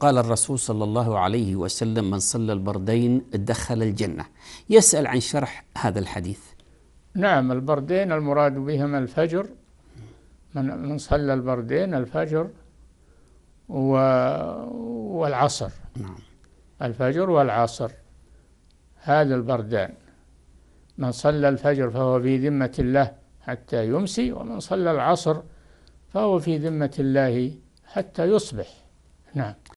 قال الرسول صلى الله عليه وسلم من صلى البردين دخل الجنة يسأل عن شرح هذا الحديث نعم البردين المراد بهما الفجر من, من صلى البردين الفجر و والعصر نعم. الفجر والعصر هذا البردان من صلى الفجر فهو في ذمة الله حتى يمسي ومن صلى العصر فهو في ذمة الله حتى يصبح نعم